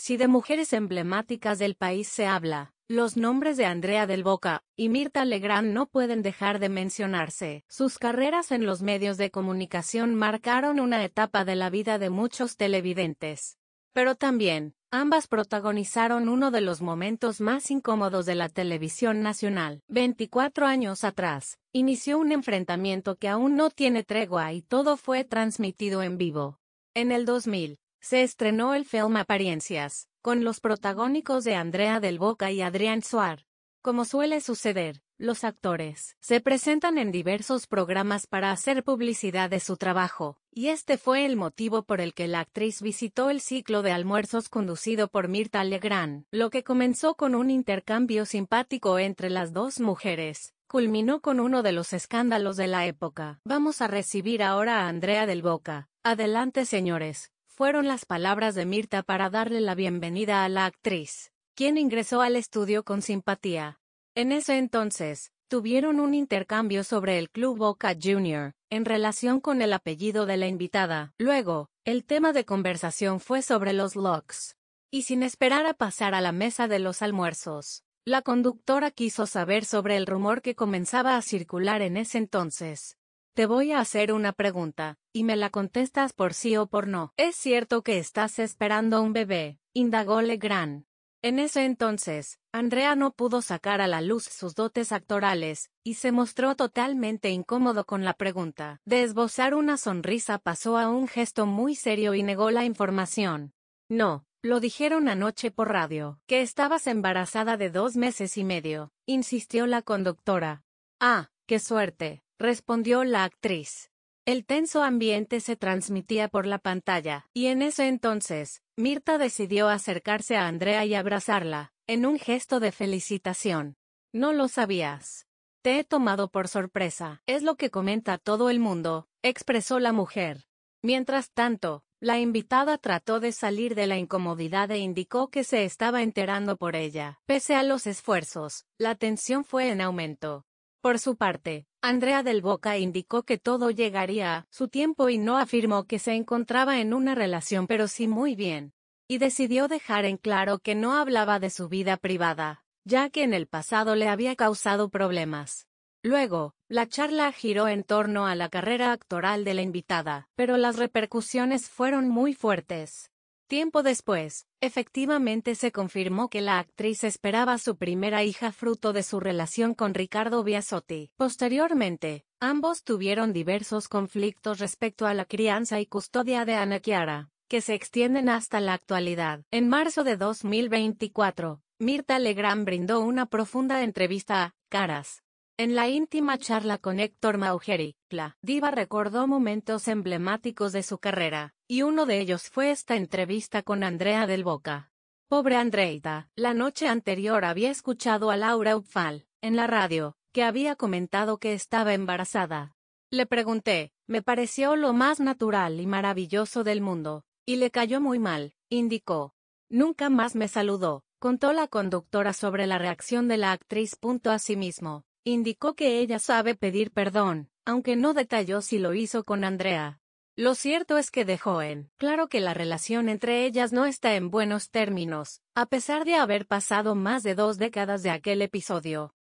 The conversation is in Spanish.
Si de mujeres emblemáticas del país se habla, los nombres de Andrea del Boca y Mirta Legrand no pueden dejar de mencionarse. Sus carreras en los medios de comunicación marcaron una etapa de la vida de muchos televidentes. Pero también, ambas protagonizaron uno de los momentos más incómodos de la televisión nacional. 24 años atrás, inició un enfrentamiento que aún no tiene tregua y todo fue transmitido en vivo. En el 2000, se estrenó el film Apariencias, con los protagónicos de Andrea del Boca y Adrián Suar. Como suele suceder, los actores se presentan en diversos programas para hacer publicidad de su trabajo, y este fue el motivo por el que la actriz visitó el ciclo de almuerzos conducido por Mirta Legrand, lo que comenzó con un intercambio simpático entre las dos mujeres, culminó con uno de los escándalos de la época. Vamos a recibir ahora a Andrea del Boca. Adelante señores, fueron las palabras de Mirta para darle la bienvenida a la actriz, quien ingresó al estudio con simpatía. En ese entonces, tuvieron un intercambio sobre el club Boca Junior, en relación con el apellido de la invitada. Luego, el tema de conversación fue sobre los locks. Y sin esperar a pasar a la mesa de los almuerzos, la conductora quiso saber sobre el rumor que comenzaba a circular en ese entonces, te voy a hacer una pregunta, y me la contestas por sí o por no. ¿Es cierto que estás esperando un bebé? indagó Legrand. En ese entonces, Andrea no pudo sacar a la luz sus dotes actorales, y se mostró totalmente incómodo con la pregunta. De esbozar una sonrisa pasó a un gesto muy serio y negó la información. No, lo dijeron anoche por radio, que estabas embarazada de dos meses y medio, insistió la conductora. Ah, qué suerte respondió la actriz. El tenso ambiente se transmitía por la pantalla, y en ese entonces, Mirta decidió acercarse a Andrea y abrazarla, en un gesto de felicitación. No lo sabías. Te he tomado por sorpresa, es lo que comenta todo el mundo, expresó la mujer. Mientras tanto, la invitada trató de salir de la incomodidad e indicó que se estaba enterando por ella. Pese a los esfuerzos, la tensión fue en aumento. Por su parte, Andrea del Boca indicó que todo llegaría a su tiempo y no afirmó que se encontraba en una relación pero sí muy bien. Y decidió dejar en claro que no hablaba de su vida privada, ya que en el pasado le había causado problemas. Luego, la charla giró en torno a la carrera actoral de la invitada, pero las repercusiones fueron muy fuertes. Tiempo después, efectivamente se confirmó que la actriz esperaba su primera hija fruto de su relación con Ricardo Biasotti. Posteriormente, ambos tuvieron diversos conflictos respecto a la crianza y custodia de Ana Kiara, que se extienden hasta la actualidad. En marzo de 2024, Mirta Legrand brindó una profunda entrevista a Caras, en la íntima charla con Héctor Maugeri, la diva recordó momentos emblemáticos de su carrera, y uno de ellos fue esta entrevista con Andrea del Boca. Pobre Andreita, la noche anterior había escuchado a Laura Upfal, en la radio, que había comentado que estaba embarazada. Le pregunté, me pareció lo más natural y maravilloso del mundo, y le cayó muy mal, indicó. Nunca más me saludó, contó la conductora sobre la reacción de la actriz. Asimismo, Indicó que ella sabe pedir perdón, aunque no detalló si lo hizo con Andrea. Lo cierto es que dejó en claro que la relación entre ellas no está en buenos términos, a pesar de haber pasado más de dos décadas de aquel episodio.